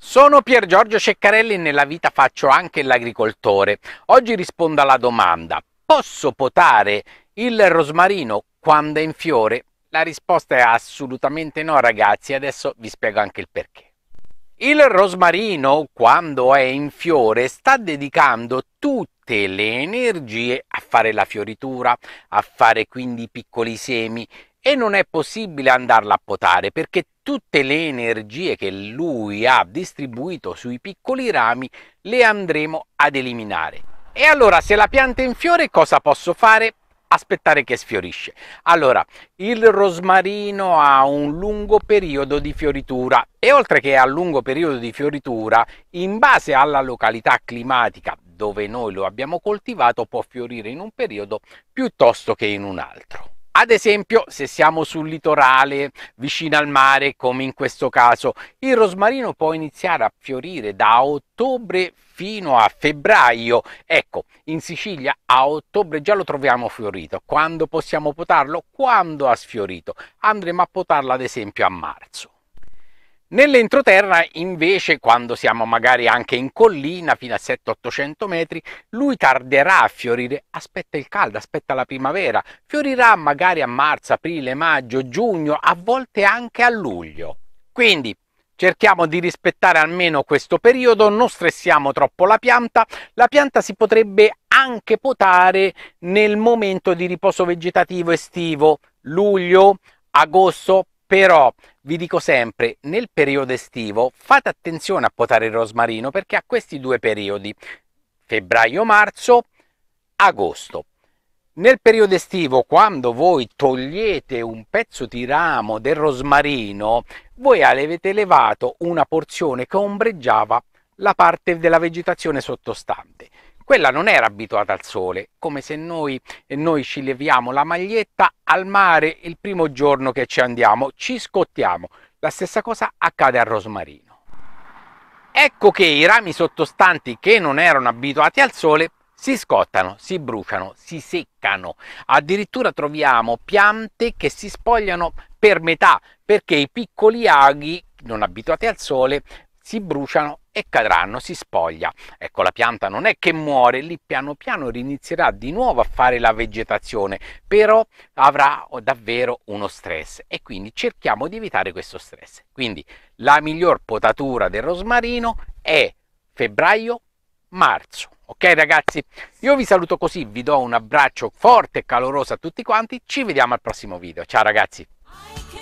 Sono Pier Giorgio Ceccarelli e nella vita faccio anche l'agricoltore. Oggi rispondo alla domanda, posso potare il rosmarino quando è in fiore? La risposta è assolutamente no ragazzi, adesso vi spiego anche il perché. Il rosmarino, quando è in fiore, sta dedicando tutte le energie a fare la fioritura, a fare quindi i piccoli semi e non è possibile andarla a potare perché tutte le energie che lui ha distribuito sui piccoli rami le andremo ad eliminare. E allora se la pianta è in fiore cosa posso fare? Aspettare che sfiorisce. Allora, il rosmarino ha un lungo periodo di fioritura e oltre che a lungo periodo di fioritura, in base alla località climatica dove noi lo abbiamo coltivato, può fiorire in un periodo piuttosto che in un altro. Ad esempio se siamo sul litorale, vicino al mare come in questo caso, il rosmarino può iniziare a fiorire da ottobre fino a febbraio. Ecco, in Sicilia a ottobre già lo troviamo fiorito. Quando possiamo potarlo? Quando ha sfiorito. Andremo a potarlo ad esempio a marzo. Nell'entroterra invece, quando siamo magari anche in collina fino a 700-800 metri, lui tarderà a fiorire, aspetta il caldo, aspetta la primavera, fiorirà magari a marzo, aprile, maggio, giugno, a volte anche a luglio. Quindi cerchiamo di rispettare almeno questo periodo, non stressiamo troppo la pianta, la pianta si potrebbe anche potare nel momento di riposo vegetativo estivo, luglio, agosto, però vi dico sempre nel periodo estivo fate attenzione a potare il rosmarino perché ha questi due periodi febbraio-marzo agosto nel periodo estivo, quando voi togliete un pezzo di ramo del rosmarino, voi avete levato una porzione che ombreggiava la parte della vegetazione sottostante. Quella non era abituata al sole, come se noi, noi ci leviamo la maglietta al mare il primo giorno che ci andiamo, ci scottiamo. La stessa cosa accade al rosmarino. Ecco che i rami sottostanti che non erano abituati al sole si scottano, si bruciano, si seccano. Addirittura troviamo piante che si spogliano per metà perché i piccoli aghi non abituati al sole si bruciano e cadranno, si spoglia. Ecco, la pianta non è che muore, lì piano piano rinizierà di nuovo a fare la vegetazione, però avrà davvero uno stress e quindi cerchiamo di evitare questo stress. Quindi la miglior potatura del rosmarino è febbraio-marzo. Ok ragazzi, io vi saluto così, vi do un abbraccio forte e caloroso a tutti quanti, ci vediamo al prossimo video. Ciao ragazzi!